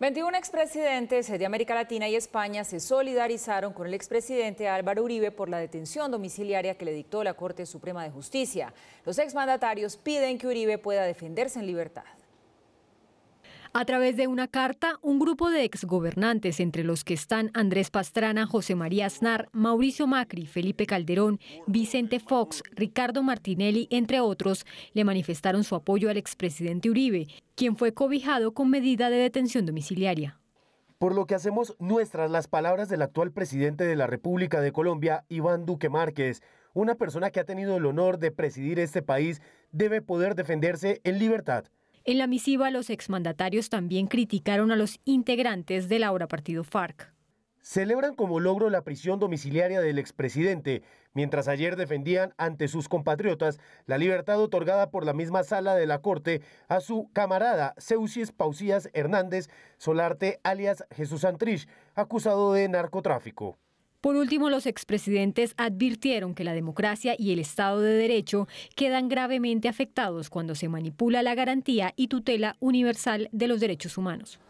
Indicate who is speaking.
Speaker 1: 21 expresidentes de América Latina y España se solidarizaron con el expresidente Álvaro Uribe por la detención domiciliaria que le dictó la Corte Suprema de Justicia. Los exmandatarios piden que Uribe pueda defenderse en libertad.
Speaker 2: A través de una carta, un grupo de exgobernantes, entre los que están Andrés Pastrana, José María Aznar, Mauricio Macri, Felipe Calderón, Vicente Fox, Ricardo Martinelli, entre otros, le manifestaron su apoyo al expresidente Uribe, quien fue cobijado con medida de detención domiciliaria
Speaker 3: por lo que hacemos nuestras las palabras del actual presidente de la República de Colombia, Iván Duque Márquez. Una persona que ha tenido el honor de presidir este país debe poder defenderse en libertad.
Speaker 2: En la misiva, los exmandatarios también criticaron a los integrantes del ahora partido FARC.
Speaker 3: Celebran como logro la prisión domiciliaria del expresidente, mientras ayer defendían ante sus compatriotas la libertad otorgada por la misma sala de la Corte a su camarada Ceusis Pausías Hernández Solarte, alias Jesús Antrich, acusado de narcotráfico.
Speaker 2: Por último, los expresidentes advirtieron que la democracia y el Estado de Derecho quedan gravemente afectados cuando se manipula la garantía y tutela universal de los derechos humanos.